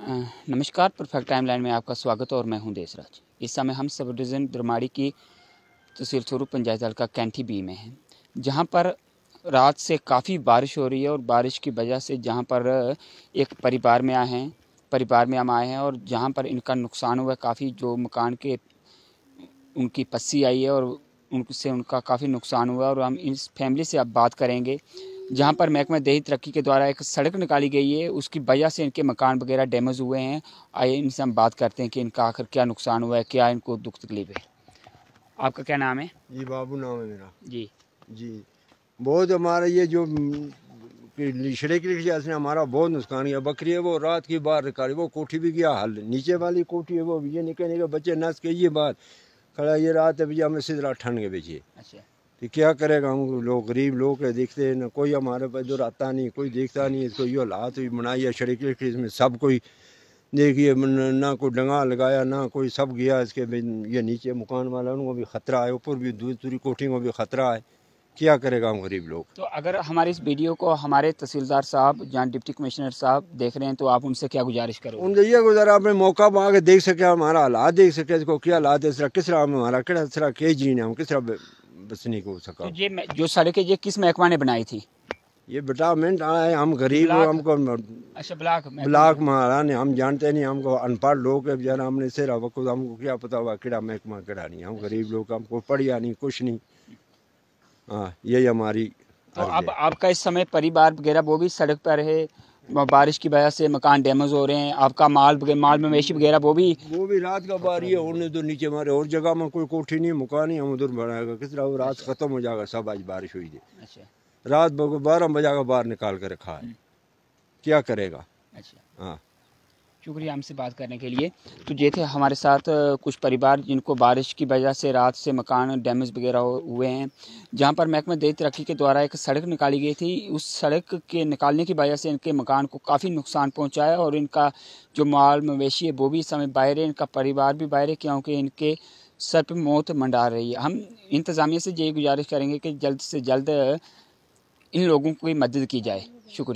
हाँ। नमस्कार perfect timeline में आपका स्वागत है और मैं हूं देशराज इस समय हम सब डिवीज़न दरमाड़ी की तहसील तो स्वरूप पंचायत का कैंठी बी में है जहां पर रात से काफ़ी बारिश हो रही है और बारिश की वजह से जहां पर एक परिवार में आए हैं परिवार में हम आए हैं और जहाँ पर इनका नुकसान हुआ काफ़ी जो मकान के उनकी पस्सी आई है और उनसे उनका काफ़ी नुकसान हुआ और हम इस फैमिली से अब बात करेंगे जहाँ पर महकमा दही तरक्की के द्वारा एक सड़क निकाली गई है उसकी वजह से इनके मकान वगैरह डैमेज हुए हैं आइए इनसे हम बात करते हैं कि इनका आखिर क्या नुकसान हुआ है क्या इनको दुख तकलीफ है आपका क्या नाम है जी बाबू नाम है मेरा जी जी बहुत हमारा ये जो छिड़े की वजह से हमारा बहुत नुकसान किया बकरी है वो रात की बाहर निकाली वो कोठी भी गया हल नीचे वाली कोठी है वो ये निकलने के बच्चे नस के ये बात खड़ा ये रात है भैया हमें सीधरा ठंड के बेचिए अच्छा तो क्या करेगा हम लोग गरीब लोग है देखते हैं ना कोई हमारे पास इधर आता नहीं कोई देखता नहीं इसको तो ये हालात भी बनाई है शरीके इसमें सब कोई देखिए ना कोई डंगा लगाया ना कोई सब गया इसके ये नीचे मकान वाला उनको भी ख़तरा है ऊपर भी दूसरी कोठी को भी ख़तरा है क्या करेगा हम गरीब लोग तो अगर हमारे इस वीडियो को हमारे तहसीलदार साहब या डिप्टी कमिश्नर साहब देख रहे हैं तो आप उनसे क्या गुजारिश करें उनसे ये गुजारा आपने मौका पा के देख सके हमारा हालात देख सके इसको क्या हालात है इस तरह किस तरह हमारा किस तरह के जीने हम किस तरह बसनीक हो सका तो ये जो है ये किस महकमा ने बनाई थी ये बेटा मिनट आए हम गरीब हो हमको अच्छा ब्लाक ब्लाक महाराज ने हम जानते नहीं हमको अनपढ़ लोग बेचारा हमने सिर वक्त हमको क्या पता हुआ किड़ा महकमा किड़ा नहीं हम गरीब लोग हमको पढ़िया नहीं कुछ नहीं हाँ यही हमारी तो अब आपका इस समय परिवार वगैरह वो भी सड़क पर है बारिश की वजह से मकान डैमेज हो रहे हैं आपका माल माल मवेशी वगैरह वो भी वो भी रात का बारी है और तो नीचे मारे और जगह में कोई कोठी नहीं मकान ही हम उधर बनाएगा किस तरह रात खत्म हो जाएगा सब आज बारिश हुई थी अच्छा रात बारह बजा का बाहर निकाल कर रखा है हम्म। क्या करेगा अच्छा हाँ शुक्रिया हमसे बात करने के लिए तो ये थे हमारे साथ कुछ परिवार जिनको बारिश की वजह से रात से मकान डैमेज वगैरह हुए हैं जहाँ पर महकमा दे तरक्की के द्वारा एक सड़क निकाली गई थी उस सड़क के निकालने की वजह से इनके मकान को काफ़ी नुकसान पहुँचाया और इनका जो माल मवेशी है वो भी इस समय बाहर है इनका परिवार भी बाहर है क्योंकि इनके सर पर मौत मंडा रही है हम इंतज़ामिया से ये गुजारिश करेंगे कि जल्द से जल्द इन लोगों की मदद की जाए शुक्रिया